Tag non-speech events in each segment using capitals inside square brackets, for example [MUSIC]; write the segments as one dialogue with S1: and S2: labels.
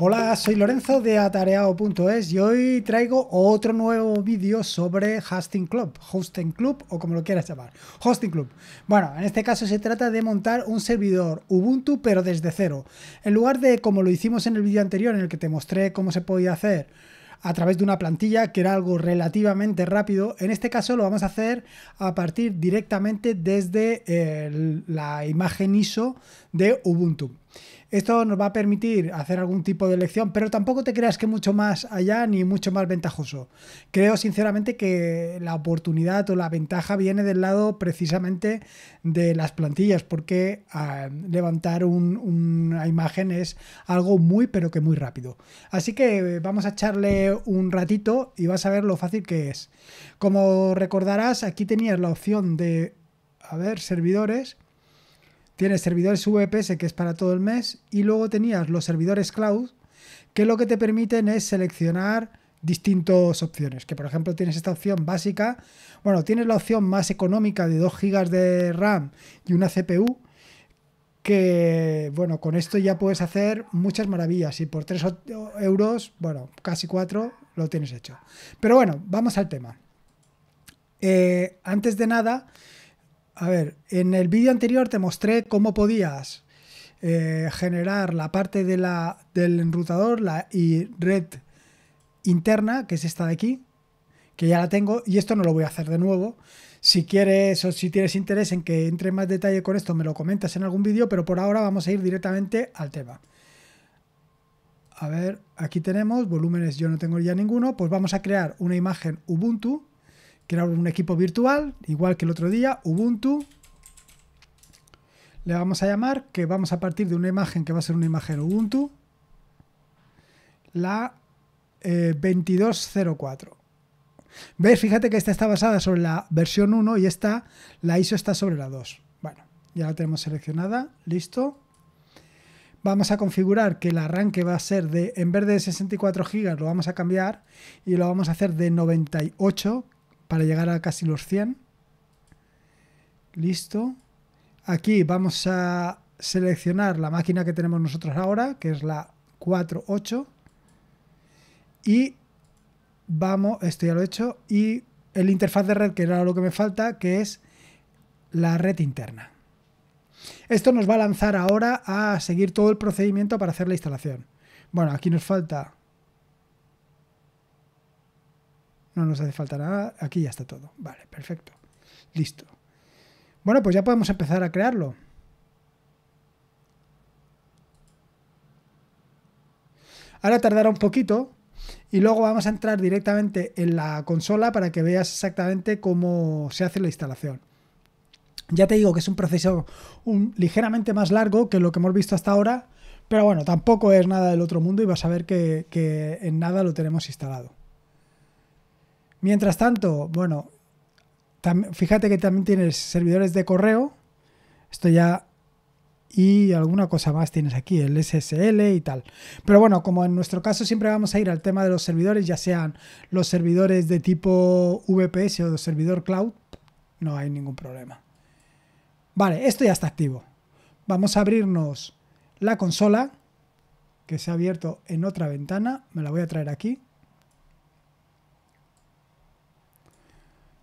S1: Hola, soy Lorenzo de atareado.es y hoy traigo otro nuevo vídeo sobre Hosting Club, Hosting Club o como lo quieras llamar, Hosting Club. Bueno, en este caso se trata de montar un servidor Ubuntu pero desde cero. En lugar de como lo hicimos en el vídeo anterior en el que te mostré cómo se podía hacer a través de una plantilla, que era algo relativamente rápido. En este caso lo vamos a hacer a partir directamente desde la imagen ISO de Ubuntu. Esto nos va a permitir hacer algún tipo de elección, pero tampoco te creas que mucho más allá ni mucho más ventajoso. Creo sinceramente que la oportunidad o la ventaja viene del lado precisamente de las plantillas, porque ah, levantar una imagen es algo muy, pero que muy rápido. Así que vamos a echarle un ratito y vas a ver lo fácil que es. Como recordarás, aquí tenías la opción de, a ver, servidores Tienes servidores VPS, que es para todo el mes, y luego tenías los servidores cloud, que lo que te permiten es seleccionar distintas opciones. Que por ejemplo tienes esta opción básica, bueno, tienes la opción más económica de 2 GB de RAM y una CPU, que bueno, con esto ya puedes hacer muchas maravillas y por 3 euros, bueno, casi 4, lo tienes hecho. Pero bueno, vamos al tema. Eh, antes de nada, a ver, en el vídeo anterior te mostré cómo podías eh, generar la parte de la, del enrutador la, red interna, que es esta de aquí, que ya la tengo, y esto no lo voy a hacer de nuevo. Si quieres o si tienes interés en que entre más detalle con esto, me lo comentas en algún vídeo, pero por ahora vamos a ir directamente al tema. A ver, aquí tenemos volúmenes, yo no tengo ya ninguno, pues vamos a crear una imagen Ubuntu crear un equipo virtual, igual que el otro día, Ubuntu. Le vamos a llamar que vamos a partir de una imagen que va a ser una imagen Ubuntu, la 2204. Eh, veis Fíjate que esta está basada sobre la versión 1 y esta, la ISO está sobre la 2. Bueno, ya la tenemos seleccionada, listo. Vamos a configurar que el arranque va a ser de, en vez de 64 GB, lo vamos a cambiar y lo vamos a hacer de 98 para llegar a casi los 100. Listo. Aquí vamos a seleccionar la máquina que tenemos nosotros ahora, que es la 48. Y vamos, esto ya lo he hecho. Y el interfaz de red, que era lo que me falta, que es la red interna. Esto nos va a lanzar ahora a seguir todo el procedimiento para hacer la instalación. Bueno, aquí nos falta no nos hace falta nada, aquí ya está todo. Vale, perfecto. Listo. Bueno, pues ya podemos empezar a crearlo. Ahora tardará un poquito y luego vamos a entrar directamente en la consola para que veas exactamente cómo se hace la instalación. Ya te digo que es un proceso ligeramente más largo que lo que hemos visto hasta ahora, pero bueno, tampoco es nada del otro mundo y vas a ver que en nada lo tenemos instalado. Mientras tanto, bueno, fíjate que también tienes servidores de correo. Esto ya. Y alguna cosa más tienes aquí, el SSL y tal. Pero bueno, como en nuestro caso siempre vamos a ir al tema de los servidores, ya sean los servidores de tipo VPS o de servidor cloud, no hay ningún problema. Vale, esto ya está activo. Vamos a abrirnos la consola que se ha abierto en otra ventana. Me la voy a traer aquí.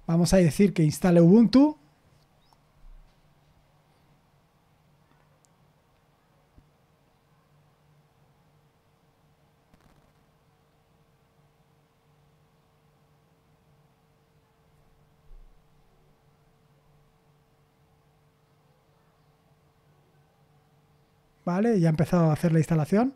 S1: Vamos a decir que instale Ubuntu. ¿Vale? Ya ha empezado a hacer la instalación.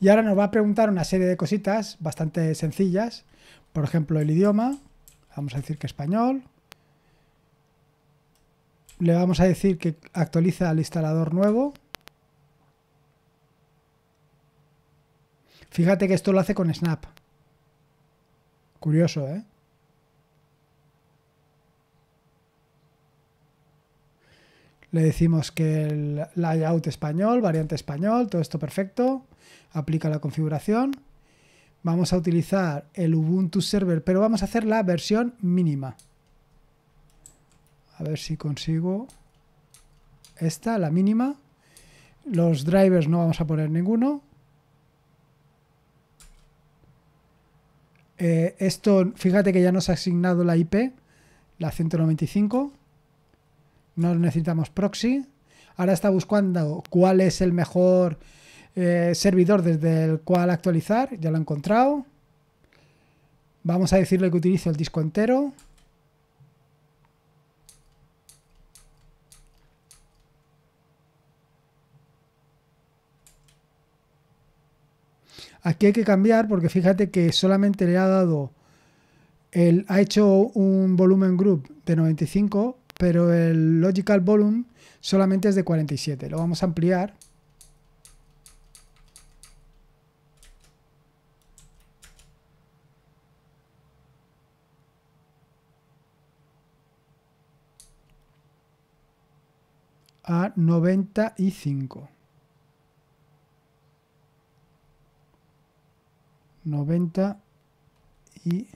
S1: Y ahora nos va a preguntar una serie de cositas bastante sencillas. Por ejemplo, el idioma. Vamos a decir que español. Le vamos a decir que actualiza al instalador nuevo. Fíjate que esto lo hace con Snap. Curioso, ¿eh? le decimos que el layout español, variante español, todo esto perfecto, aplica la configuración. Vamos a utilizar el Ubuntu Server, pero vamos a hacer la versión mínima. A ver si consigo esta, la mínima. Los drivers no vamos a poner ninguno. Eh, esto, fíjate que ya nos ha asignado la IP, la 195 no necesitamos proxy. Ahora está buscando cuál es el mejor eh, servidor desde el cual actualizar. Ya lo ha encontrado. Vamos a decirle que utilice el disco entero. Aquí hay que cambiar porque fíjate que solamente le ha dado el, ha hecho un volumen group de 95 pero el logical volume solamente es de 47. Lo vamos a ampliar. a 95. 90 y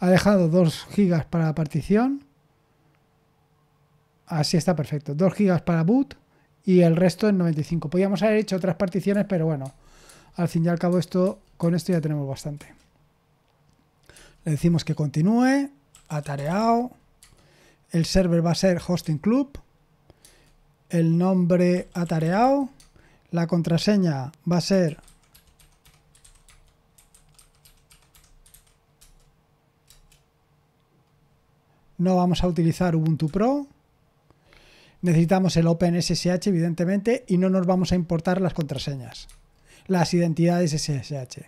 S1: ha dejado 2 gigas para la partición. Así está perfecto. 2 gigas para boot y el resto en 95. Podíamos haber hecho otras particiones, pero bueno, al fin y al cabo esto, con esto ya tenemos bastante. Le decimos que continúe, atareado. El server va a ser Hosting Club. El nombre atareado. La contraseña va a ser No vamos a utilizar Ubuntu Pro. Necesitamos el OpenSSH, evidentemente, y no nos vamos a importar las contraseñas, las identidades SSH.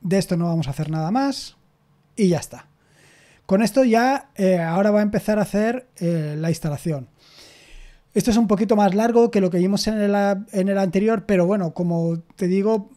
S1: De esto no vamos a hacer nada más y ya está. Con esto ya eh, ahora va a empezar a hacer eh, la instalación. Esto es un poquito más largo que lo que vimos en el, en el anterior, pero bueno, como te digo,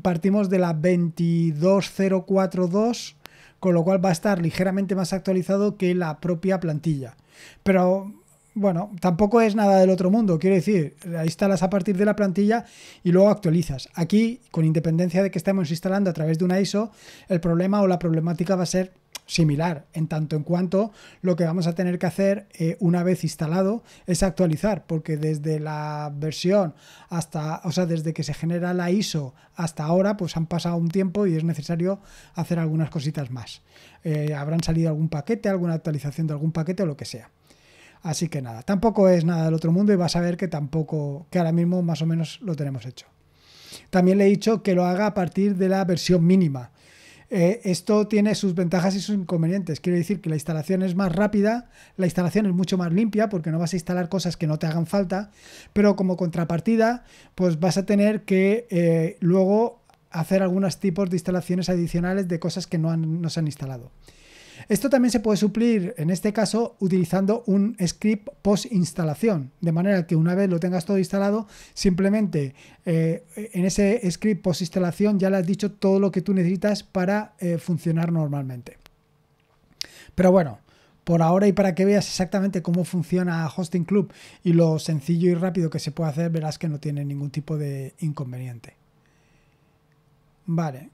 S1: partimos de la 22042 con lo cual va a estar ligeramente más actualizado que la propia plantilla. Pero bueno, tampoco es nada del otro mundo, quiero decir, la instalas a partir de la plantilla y luego actualizas. Aquí, con independencia de que estemos instalando a través de una ISO, el problema o la problemática va a ser similar, en tanto en cuanto lo que vamos a tener que hacer eh, una vez instalado es actualizar, porque desde la versión hasta, o sea, desde que se genera la ISO hasta ahora, pues han pasado un tiempo y es necesario hacer algunas cositas más. Eh, habrán salido algún paquete, alguna actualización de algún paquete o lo que sea. Así que nada, tampoco es nada del otro mundo y vas a ver que tampoco, que ahora mismo más o menos lo tenemos hecho. También le he dicho que lo haga a partir de la versión mínima, eh, esto tiene sus ventajas y sus inconvenientes. Quiero decir que la instalación es más rápida, la instalación es mucho más limpia porque no vas a instalar cosas que no te hagan falta, pero como contrapartida, pues vas a tener que eh, luego hacer algunos tipos de instalaciones adicionales de cosas que no, no se han instalado. Esto también se puede suplir, en este caso, utilizando un script post instalación, de manera que una vez lo tengas todo instalado, simplemente eh, en ese script post instalación ya le has dicho todo lo que tú necesitas para eh, funcionar normalmente. Pero bueno, por ahora y para que veas exactamente cómo funciona Hosting Club y lo sencillo y rápido que se puede hacer, verás que no tiene ningún tipo de inconveniente. Vale,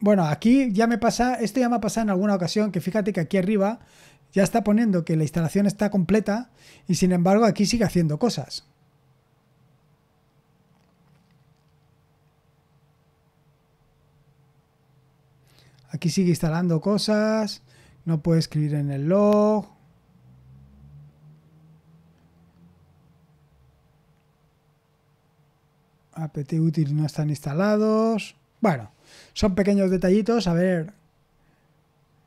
S1: bueno, aquí ya me pasa, esto ya me ha pasado en alguna ocasión, que fíjate que aquí arriba ya está poniendo que la instalación está completa y sin embargo aquí sigue haciendo cosas. Aquí sigue instalando cosas, no puede escribir en el log. apt útil no están instalados. Bueno, son pequeños detallitos, a ver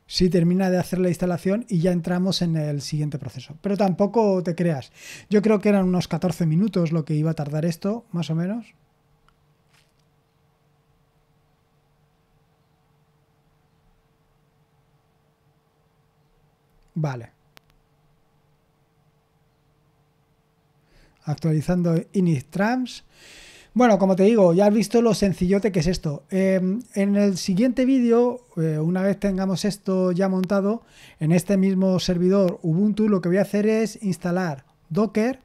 S1: si termina de hacer la instalación y ya entramos en el siguiente proceso. Pero tampoco te creas, yo creo que eran unos 14 minutos lo que iba a tardar esto, más o menos. Vale. Actualizando Init bueno, como te digo, ya has visto lo sencillote que es esto. Em, en el siguiente vídeo, eh, una vez tengamos esto ya montado, en este mismo servidor Ubuntu, lo que voy a hacer es instalar Docker,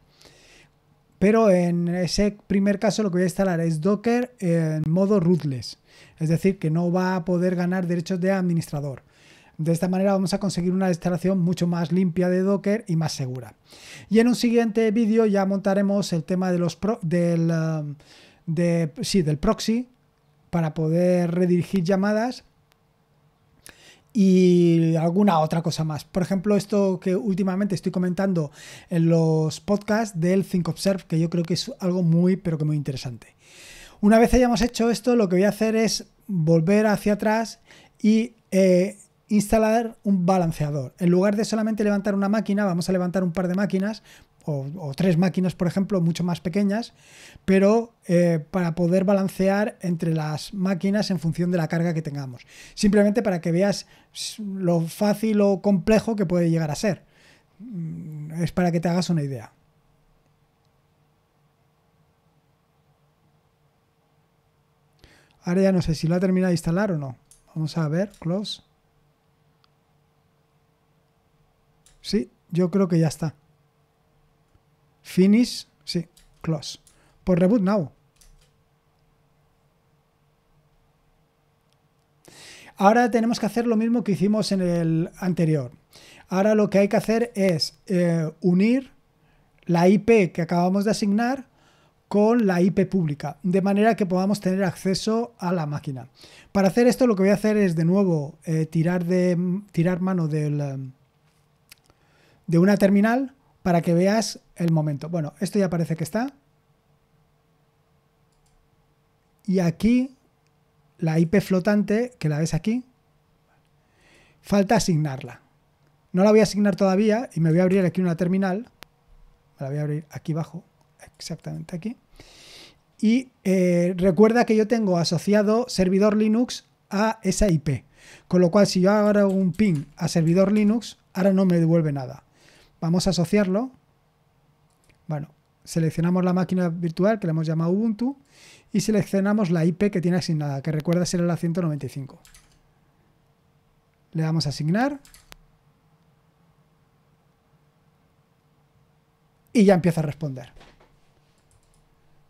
S1: pero en ese primer caso lo que voy a instalar es Docker en modo rootless, es decir, que no va a poder ganar derechos de administrador. De esta manera vamos a conseguir una instalación mucho más limpia de Docker y más segura. Y en un siguiente vídeo ya montaremos el tema de los pro, del, um, de, sí, del proxy para poder redirigir llamadas y alguna otra cosa más. Por ejemplo, esto que últimamente estoy comentando en los podcasts del ThinkObserve, que yo creo que es algo muy, pero que muy interesante. Una vez hayamos hecho esto, lo que voy a hacer es volver hacia atrás y eh, instalar un balanceador. En lugar de solamente levantar una máquina, vamos a levantar un par de máquinas o, tres máquinas, por ejemplo, mucho más pequeñas, pero eh, para poder balancear entre las máquinas en función de la carga que tengamos. Simplemente para que veas lo fácil o complejo que puede llegar a ser. Mm, es para que te hagas una idea. Ahora ya no sé si lo ha terminado de instalar o no. Vamos a ver, close. Sí, yo creo que ya está. Finish, sí, close. Por reboot now. Ahora tenemos que hacer lo mismo que hicimos en el anterior. Ahora lo que hay que hacer es eh, unir la IP que acabamos de asignar con la IP pública, de manera que podamos tener acceso a la máquina. Para hacer esto lo que voy a hacer es de nuevo eh, tirar, de, tirar mano del, de una terminal para que veas el momento. Bueno, esto ya parece que está. Y aquí la IP flotante, que la ves aquí, falta asignarla. No la voy a asignar todavía y me voy a abrir aquí una terminal. Me la voy a abrir aquí abajo, exactamente aquí. Y eh, recuerda que yo tengo asociado servidor Linux a esa IP. Con lo cual, si yo hago un ping a servidor Linux, ahora no me devuelve nada. Vamos a asociarlo. Bueno, seleccionamos la máquina virtual que le hemos llamado Ubuntu y seleccionamos la IP que tiene asignada, que recuerda ser la 195. Le damos a asignar. Y ya empieza a responder.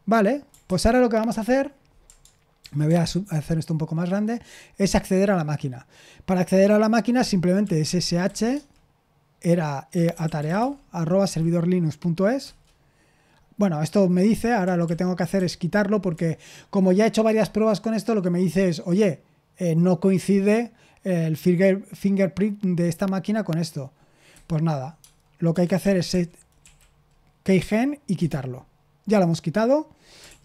S1: Vale, pues ahora lo que vamos a hacer me voy a hacer esto un poco más grande, es acceder a la máquina. Para acceder a la máquina simplemente ssh era eh, atareado, arroba servidorlinux.es. Bueno, esto me dice, ahora lo que tengo que hacer es quitarlo porque como ya he hecho varias pruebas con esto, lo que me dice es, oye, eh, no coincide eh, el fingerprint de esta máquina con esto. Pues nada, lo que hay que hacer es keygen y quitarlo. Ya lo hemos quitado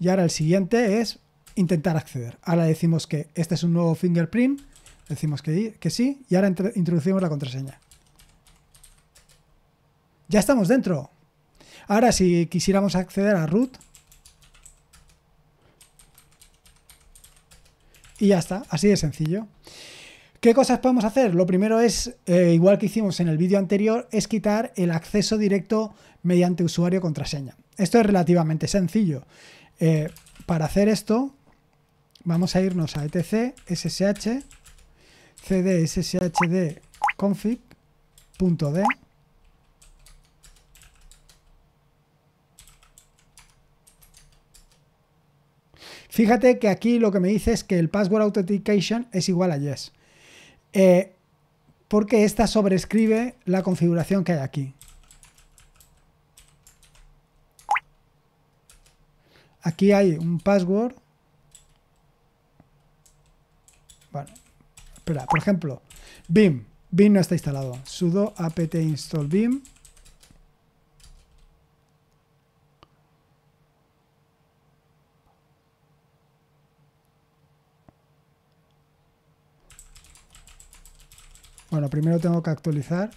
S1: y ahora el siguiente es intentar acceder. Ahora decimos que este es un nuevo fingerprint, decimos que, que sí y ahora introducimos la contraseña. Ya estamos dentro. Ahora, si quisiéramos acceder a root, y ya está, así de sencillo. ¿Qué cosas podemos hacer? Lo primero es, eh, igual que hicimos en el vídeo anterior, es quitar el acceso directo mediante usuario contraseña. Esto es relativamente sencillo. Eh, para hacer esto, vamos a irnos a etc, ssh, Fíjate que aquí lo que me dice es que el password authentication es igual a yes. Eh, porque esta sobrescribe la configuración que hay aquí. Aquí hay un password. Bueno, espera, por ejemplo, BIM. BIM no está instalado. sudo apt install BIM. Bueno, primero tengo que actualizar.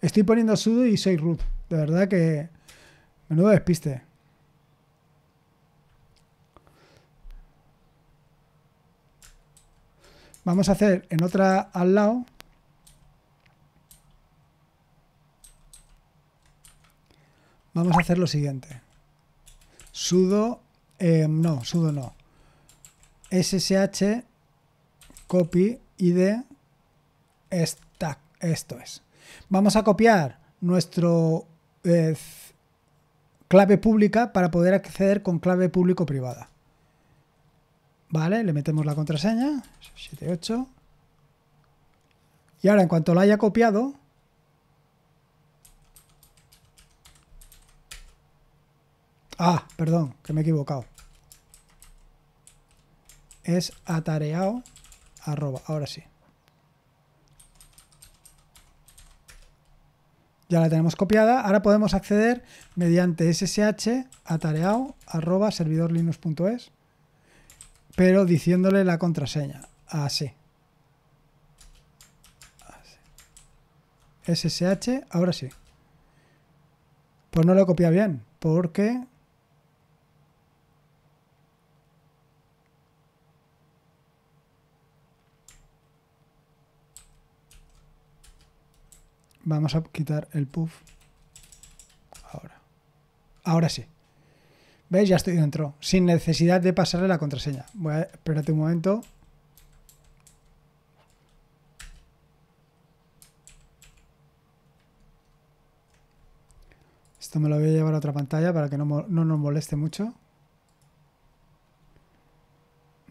S1: Estoy poniendo sudo y soy root. De verdad que... Menudo despiste. Vamos a hacer en otra al lado. Vamos a hacer lo siguiente. Sudo... Eh, no, sudo no. SSH copy id stack. Esto es. Vamos a copiar nuestro eh, clave pública para poder acceder con clave público-privada. Vale, le metemos la contraseña. 78. Y ahora en cuanto la haya copiado, Ah, perdón, que me he equivocado. Es atareado arroba, ahora sí. Ya la tenemos copiada. Ahora podemos acceder mediante ssh atareado arroba servidorlinux.es, pero diciéndole la contraseña. Así. SSH, ahora sí. Pues no lo copia bien, porque Vamos a quitar el puff. Ahora. Ahora sí. ¿Veis? Ya estoy dentro. Sin necesidad de pasarle la contraseña. Voy a... Espérate un momento. Esto me lo voy a llevar a otra pantalla para que no, no nos moleste mucho.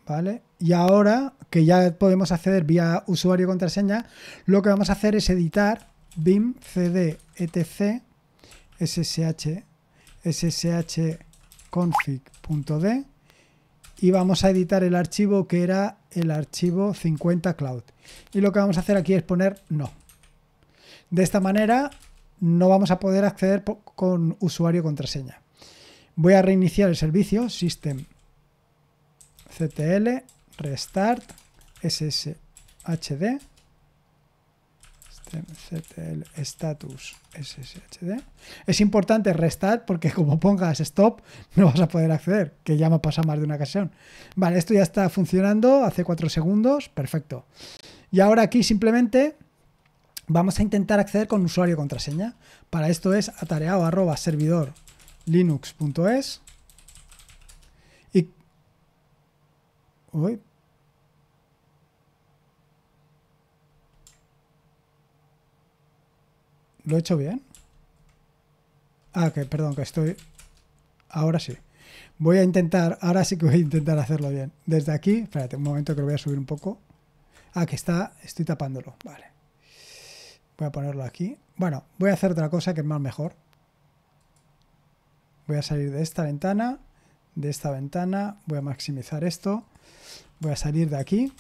S1: ¿vale? Y ahora que ya podemos acceder vía usuario y contraseña, lo que vamos a hacer es editar BIM, CD, etc, SSH, sshconfig.d y vamos a editar el archivo que era el archivo 50 cloud. Y lo que vamos a hacer aquí es poner no. De esta manera no vamos a poder acceder con usuario contraseña. Voy a reiniciar el servicio system ctl restart sshd el status sshd. Es importante restart porque [LAUGHS] como pongas stop no vas a poder acceder, que ya me pasa pasado más de una ocasión. Vale, esto ya está funcionando hace cuatro segundos, perfecto. Y ahora aquí simplemente vamos a intentar acceder con usuario contraseña. Para esto es atareado arroba servidor linux.es y... Uy, ¿Lo he hecho bien? Ah, que perdón, que estoy... Ahora sí. Voy a intentar, ahora sí que voy a intentar hacerlo bien. Desde aquí, espérate un momento que lo voy a subir un poco. Ah, que está, estoy tapándolo, vale. Voy a ponerlo aquí. Bueno, voy a hacer otra cosa que es más mejor. Voy a salir de esta ventana, de esta ventana, voy a maximizar esto. Voy a salir de aquí.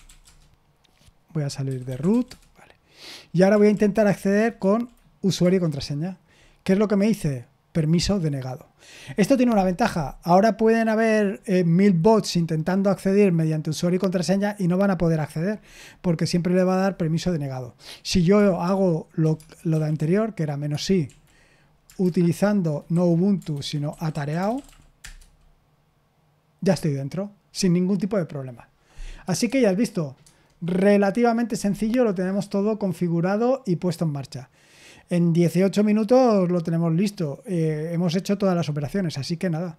S1: Voy a salir de root. Vale. Y ahora voy a intentar acceder con usuario y contraseña. ¿Qué es lo que me dice? Permiso denegado. Esto tiene una ventaja. Ahora pueden haber eh, mil bots intentando acceder mediante usuario y contraseña y no van a poder acceder porque siempre le va a dar permiso denegado. Si yo hago lo, lo de anterior, que era menos sí, utilizando no Ubuntu, sino atareado, ya estoy dentro, sin ningún tipo de problema. Así que ya has visto, relativamente sencillo, lo tenemos todo configurado y puesto en marcha. En 18 minutos lo tenemos listo. Eh, hemos hecho todas las operaciones, así que nada.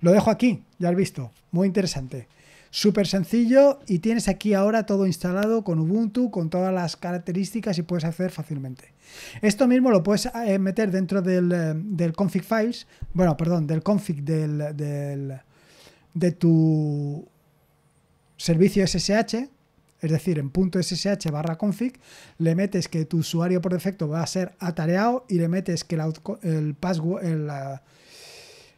S1: Lo dejo aquí, ya has visto. Muy interesante. Súper sencillo y tienes aquí ahora todo instalado con Ubuntu, con todas las características y puedes hacer fácilmente. Esto mismo lo puedes eh, meter dentro eh, del, config files, bueno, perdón, del config del, de tu servicio SSH es decir, en .ssh barra config, le metes que tu usuario por defecto va a ser atareado y le metes que la, el password,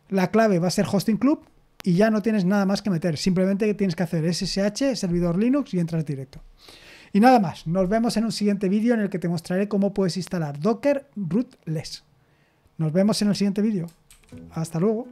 S1: la, clave va a ser hosting club y ya no tienes nada más que meter. Simplemente tienes que hacer SSH, servidor Linux y entras directo. Y nada más, nos vemos en un siguiente vídeo en el que te mostraré cómo puedes instalar Docker Rootless. Nos vemos en el siguiente vídeo. Hasta luego.